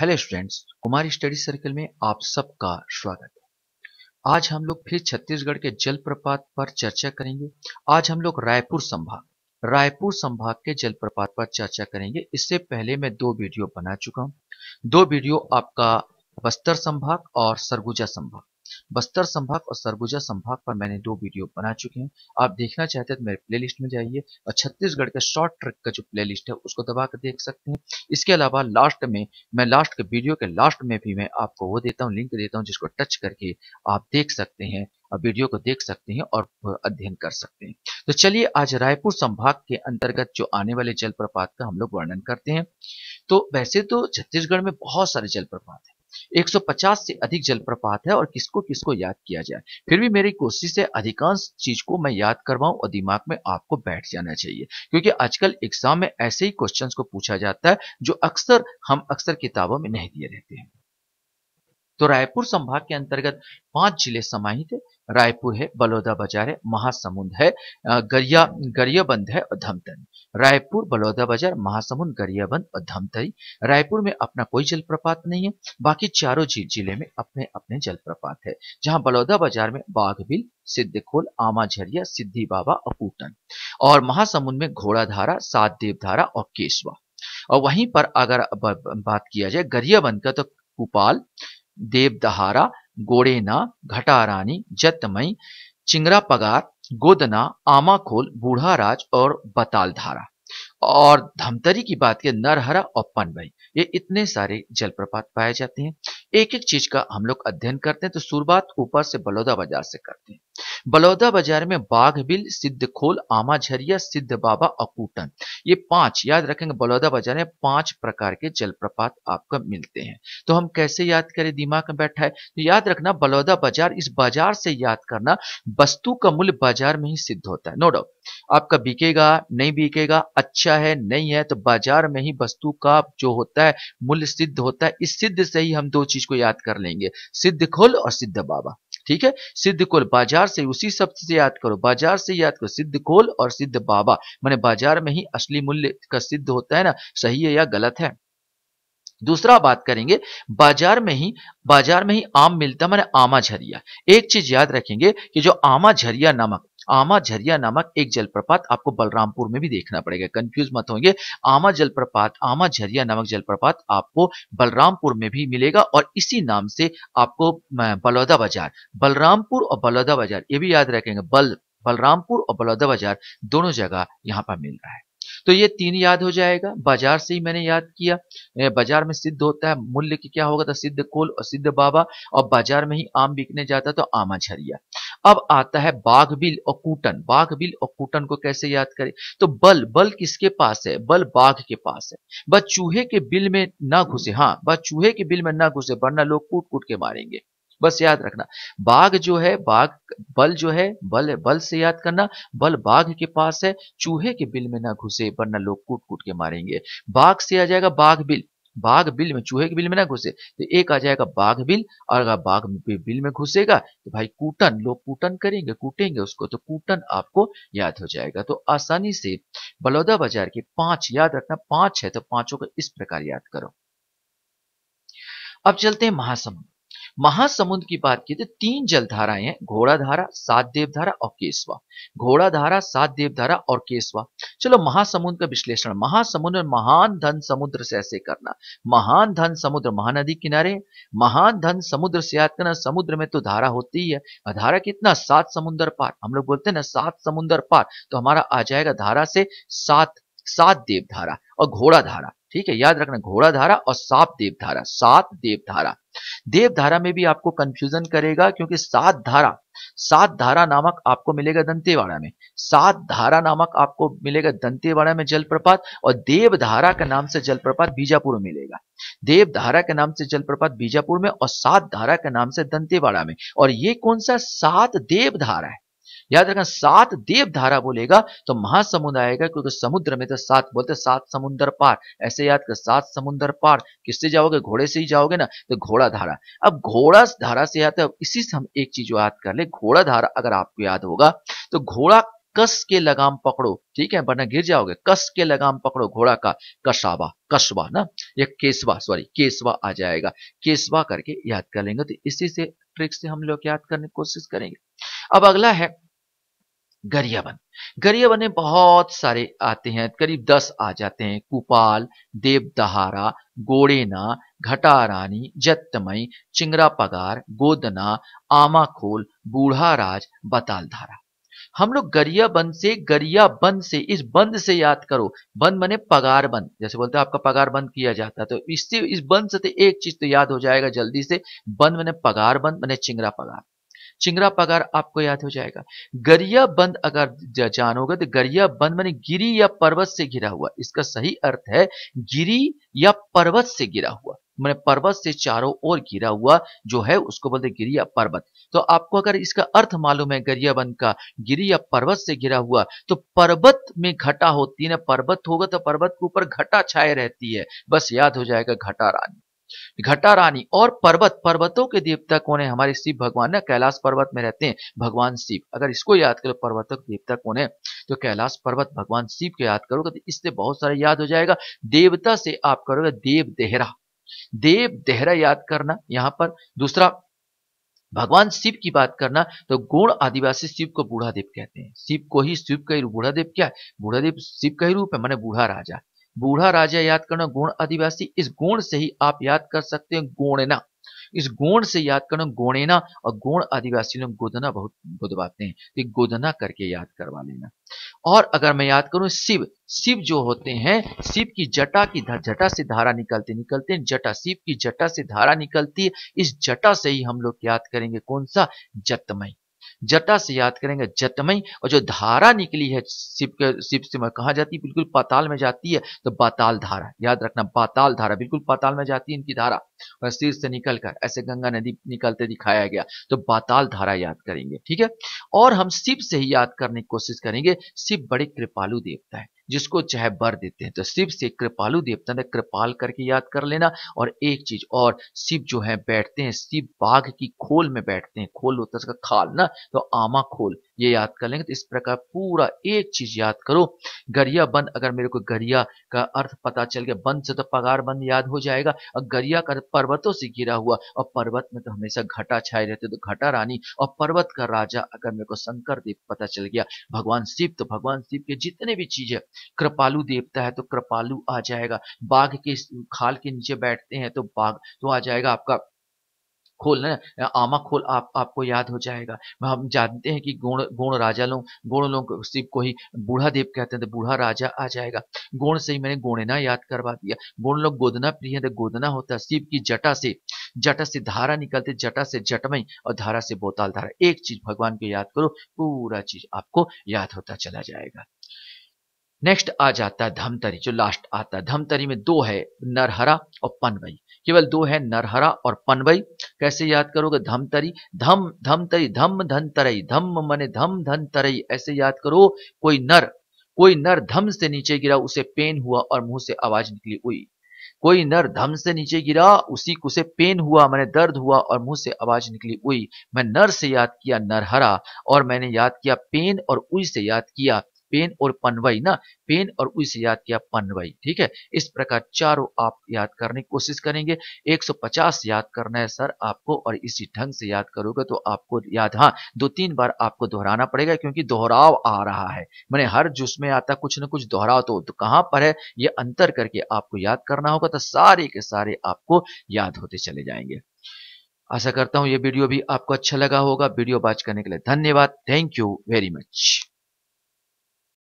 hello students Kumari study circle में आप सबका स्वागत है आज हम लोग फिर छत्तीसगढ़ के जलप्रपात पर चर्चा करेंगे आज हम लोग रायपुर संभाग रायपुर संभाग के जलप्रपात पर चर्चा करेंगे इससे पहले मैं दो वीडियो बना चुका हूं दो वीडियो आपका बस्तर संभाग और सरगुजा संभाग बस्तर संभाग और सरगुजा संभाग पर मैंने दो वीडियो बना चुके हैं आप देखना चाहते हैं तो मेरे प्लेलिस्ट में जाइए और छत्तीसगढ़ के शॉर्ट ट्रिक का जो प्लेलिस्ट है उसको दबा कर देख सकते हैं इसके अलावा लास्ट में मैं लास्ट के वीडियो के लास्ट में भी मैं आपको वो देता हूँ लिंक देता हूँ जिसको टच करके आप देख सकते हैं वीडियो को देख सकते हैं और अध्ययन कर सकते हैं तो चलिए आज रायपुर संभाग के अंतर्गत जो आने वाले जलप्रपात का हम लोग वर्णन करते हैं तो वैसे तो छत्तीसगढ़ में बहुत सारे जलप्रपात हैं 150 से अधिक जलप्रपात है और किसको किसको याद किया जाए फिर भी मेरी कोशिश है अधिकांश चीज को मैं याद करवाऊं और दिमाग में आपको बैठ जाना चाहिए क्योंकि आजकल एग्जाम में ऐसे ही क्वेश्चन को पूछा जाता है जो अक्सर हम अक्सर किताबों में नहीं दिए रहते हैं तो रायपुर संभाग के अंतर्गत पांच जिले समाहित है रायपुर है बलौदा बाजार है महासमुंद है गरिया गरियाबंद है और धमतरी रायपुर बलौदा बाजार महासमुंद गरियाबंद और धमतरी रायपुर में अपना कोई जलप्रपात नहीं है बाकी चारों झील जिले में अपने अपने जलप्रपात है जहां बलौदा बाजार में बाघबिल सिद्धखोल आमा झरिया सिद्धि बाबा और पूटन और महासमुंद में घोड़ाधारा सात देवधारा और केशवा और वहीं पर अगर बात किया जाए गरियाबंद का तो कुपाल देवदहारा गोड़ेना घटारानी जतमई पगार गोदना आमाखोल राज और बतालधारा और धमतरी की बात के नरहरा और पनबई ये इतने सारे जलप्रपात पाए जाते हैं एक एक चीज का हम लोग अध्ययन करते हैं तो शुरुआत ऊपर से बलौदा बाजार से करते हैं बलौदा बाजार में बाघ बिल सिद्ध खोल आमाझरिया सिद्ध बाबा अकूटन ये पांच याद रखेंगे बलौदा बाजार में पांच प्रकार के जलप्रपात आपको मिलते हैं तो हम कैसे याद करें दिमाग में बैठा है तो याद रखना बलौदा बाजार इस बाजार से याद करना वस्तु का मूल्य बाजार में ही सिद्ध होता है नो डाउट आपका बिकेगा नहीं बिकेगा अच्छा है नहीं है तो बाजार में ही वस्तु का जो होता है मूल्य सिद्ध होता है इस सिद्ध से ही हम दो चीज चीज को याद कर लेंगे सिद्ध खोल और सिद्ध बाबा ठीक है सिद्ध कोल बाजार से उसी शब्द से याद करो बाजार से याद करो सिद्ध कोल और सिद्ध बाबा मैंने बाजार में ही असली मूल्य का सिद्ध होता है ना सही है या गलत है दूसरा बात करेंगे बाजार में ही बाजार में ही आम मिलता मैंने आमा झरिया एक चीज याद रखेंगे कि जो आमा झरिया नमक आमा झरिया नामक एक जलप्रपात आपको बलरामपुर में भी देखना पड़ेगा कंफ्यूज मत होंगे आमा जलप्रपात आमा झरिया नामक जलप्रपात आपको बलरामपुर में भी मिलेगा और इसी नाम से आपको बलौदा बाजार बलरामपुर और बलौदा बाजार ये भी याद रखेंगे बल बलरामपुर और बलौदा बाजार दोनों जगह यहाँ पर मिल रहा है तो ये तीन याद हो जाएगा बाजार से ही मैंने याद किया बाजार में सिद्ध होता है मूल्य की क्या होगा तो सिद्ध कोल और सिद्ध बाबा और बाजार में ही आम बिकने जाता तो आमा झरिया अब आता है बाघबिल और कूटन बाघबिल और कूटन को कैसे याद करें तो बल बल किसके पास है बल बाघ के पास है बस चूहे के बिल में ना घुसे हाँ बस चूहे के बिल में ना घुसे वरना लोग कूट कूट के मारेंगे बस याद रखना बाघ जो है बाघ बल जो है बल बल से याद करना बल बाघ के पास है चूहे के बिल में ना घुसे वरना लोग कूट कूट के मारेंगे बाघ से आ जाएगा बाघ बिल बाघ बिल में चूहे के बिल में ना घुसे तो एक आ जाएगा बाघ बिल और अगर बाघ बिल में घुसेगा तो भाई कूटन लोग कूटन करेंगे कूटेंगे उसको तो कूटन आपको याद हो जाएगा तो आसानी से बलौदा बाजार के पांच याद रखना पांच है तो पांचों को इस प्रकार याद करो अब चलते हैं महासमुंद महासमुंद की बात की तो तीन जलधाराएं हैं घोड़ा धारा सात देवधारा और केसवा घोड़ा धारा सात देवधारा और केसवा चलो महासमुंद का विश्लेषण महासमुंद में महान धन समुद्र से ऐसे करना महान धन समुद्र महानदी किनारे महान धन समुद्र से याद करना समुद्र में तो धारा होती ही है धारा कितना सात समुद्र पार हम लोग बोलते हैं ना सात समुद्र पार तो हमारा आ जाएगा धारा से सात सात देवधारा और घोड़ा धारा ठीक है याद रखना घोड़ा धारा और सात देवधारा सात देवधारा देवधारा में भी आपको कंफ्यूजन करेगा क्योंकि सात धारा सात धारा नामक आपको मिलेगा दंतेवाड़ा में सात धारा नामक आपको मिलेगा दंतेवाड़ा में जलप्रपात और देवधारा के नाम से जलप्रपात बीजापुर में मिलेगा देवधारा के नाम से जलप्रपात बीजापुर में और सात धारा के नाम से दंतेवाड़ा में और ये कौन सा सात देवधारा है याद रखना सात देव धारा बोलेगा तो महासमुद्र आएगा क्योंकि समुद्र में तो सात बोलते सात समुद्र पार ऐसे याद कर सात समुद्र पार किससे जाओगे घोड़े से ही जाओगे ना तो घोड़ा धारा अब घोड़ा धारा से याद है इसी से हम एक चीज याद कर ले घोड़ा धारा अगर आपको याद होगा तो घोड़ा कस के लगाम पकड़ो ठीक है वरना गिर जाओगे कस के लगाम पकड़ो घोड़ा का कसावा कसवा ना या केसवा सॉरी केसवा आ जाएगा केसवा करके याद कर लेंगे तो इसी से ट्रिक से हम लोग याद करने की कोशिश करेंगे अब अगला है गरियाबन गरियाबंद में बहुत सारे आते हैं करीब दस आ जाते हैं कुपाल देवदहारा गोड़ेना घटारानी जत्तमई चिंगरा पगार गोदना आमाखोल बूढ़ा राज बतालधारा हम लोग गरिया बंद से गरिया बंद से इस बंद से याद करो बंद मने पगार बंद जैसे बोलते हैं आपका पगार बंद किया जाता है तो इससे इस बंद से तो एक चीज तो याद हो जाएगा जल्दी से बंद मने पगार बंद मने चिंगरा पगार चिंगरा पगार आपको याद हो जाएगा गरिया बंद अगर जानोगे तो गरिया बंद मानी गिरी या पर्वत से घिरा हुआ इसका सही अर्थ है गिरी या पर्वत से गिरा हुआ मैंने पर्वत से चारों ओर गिरा हुआ जो है उसको बोलते गिरी या पर्वत तो आपको अगर इसका अर्थ मालूम है गरिया बंद का गिरी या पर्वत से गिरा हुआ तो पर्वत में घटा होती है ना पर्वत होगा तो पर्वत के ऊपर घटा छाए रहती है बस याद हो जाएगा घटा रानी घटा रानी और पर्वत पर्वतों के देवता कौन है हमारे शिव भगवान ना कैलाश पर्वत में रहते हैं भगवान शिव अगर इसको याद करो पर्वतों के देवता कौन है तो कैलाश पर्वत भगवान शिव को याद करोगे तो इससे बहुत सारा याद हो जाएगा देवता से आप करोगे देव देहरा देव देहरा याद करना यहाँ पर दूसरा भगवान शिव की बात करना तो गुण आदिवासी शिव को बूढ़ा देव कहते हैं शिव को ही शिव का ही बूढ़ा देव क्या है बूढ़ा देव शिव का ही रूप है माने बूढ़ा राजा बूढ़ा राजा याद करना गोण आदिवासी इस गोण से ही आप याद कर सकते हैं गोणना इस गोण से याद करना गोणेना और गोण आदिवासी लोग गोदना बहुत गुदवाते हैं तो गोदना करके याद करवा लेना और अगर मैं याद करूं शिव शिव जो होते हैं शिव की जटा की जटा से धारा निकलते निकलते जटा शिव की जटा से धारा निकलती है इस जटा से ही हम लोग याद करेंगे कौन सा जतमय जटा से याद करेंगे जटमई और जो धारा निकली है शिव के शिव से कहा जाती है बिल्कुल पाताल में जाती है तो बाताल धारा याद रखना बाताल धारा बिल्कुल पाताल में जाती है इनकी धारा और सिर से निकल कर ऐसे गंगा नदी निकलते दिखाया गया तो बाताल धारा याद करेंगे ठीक है और हम शिव से ही याद करने की कोशिश करेंगे शिव बड़े कृपालु देवता है जिसको चाहे बर देते हैं तो शिव से कृपालु देवता ने कृपाल करके याद कर लेना और एक चीज और शिव जो है बैठते हैं शिव बाघ की खोल में बैठते हैं खोल होता है उसका खाल ना तो आमा खोल ये याद कर लेंगे तो इस प्रकार पूरा एक चीज याद करो गरिया बंद अगर मेरे को गरिया का अर्थ पता चल गया बंद से तो पगार बंद याद हो जाएगा और गरिया का पर्वतों से घिरा हुआ और पर्वत में तो हमेशा घटा छाए रहते तो घटा रानी और पर्वत का राजा अगर मेरे को शंकर देव पता चल गया भगवान शिव तो भगवान शिव के जितने भी चीज है कृपालु देवता है तो कृपालु आ जाएगा बाघ के खाल के नीचे बैठते हैं तो बाघ तो आ जाएगा आपका खोल ना आमा खोल आप आपको याद हो जाएगा हम जानते हैं कि गुण गुण राजा लोग गुण लोग शिव को ही बूढ़ा देव कहते हैं तो बूढ़ा राजा आ जाएगा गुण से ही मैंने गोणना याद करवा दिया गुण लोग गोदना प्रिय तो गोदना होता है शिव की जटा से जटा से धारा निकलते जटा से जटमई और धारा से बोताल धारा एक चीज भगवान को याद करो पूरा चीज आपको याद होता चला जाएगा नेक्स्ट आ जाता है धमतरी जो लास्ट आता है धमतरी में दो है नरहरा और पनवई केवल दो है नरहरा और पनवई कैसे याद करोगे धमतरी धम धमतरी धम धन तरई धम मने धम धन तरई ऐसे याद करो कोई नर कोई नर धम से नीचे गिरा उसे पेन हुआ और मुंह से आवाज निकली हुई कोई नर धम से नीचे गिरा उसी को उसे पेन हुआ मैंने दर्द हुआ और मुंह से आवाज निकली उई मैं नर से याद किया नरहरा और मैंने याद किया पेन और उई से याद किया पेन और पनवई ना पेन और उस याद किया पनवई ठीक है इस प्रकार चारों आप याद करने की कोशिश करेंगे 150 याद करना है सर आपको और इसी ढंग से याद करोगे तो आपको याद हाँ दो तीन बार आपको दोहराना पड़ेगा क्योंकि दोहराव आ रहा है मैंने हर जिसमें आता कुछ ना कुछ दोहराव तो, तो कहाँ पर है ये अंतर करके आपको याद करना होगा तो सारे के सारे आपको याद होते चले जाएंगे आशा करता हूं ये वीडियो भी आपको अच्छा लगा होगा वीडियो बात करने के लिए धन्यवाद थैंक यू वेरी मच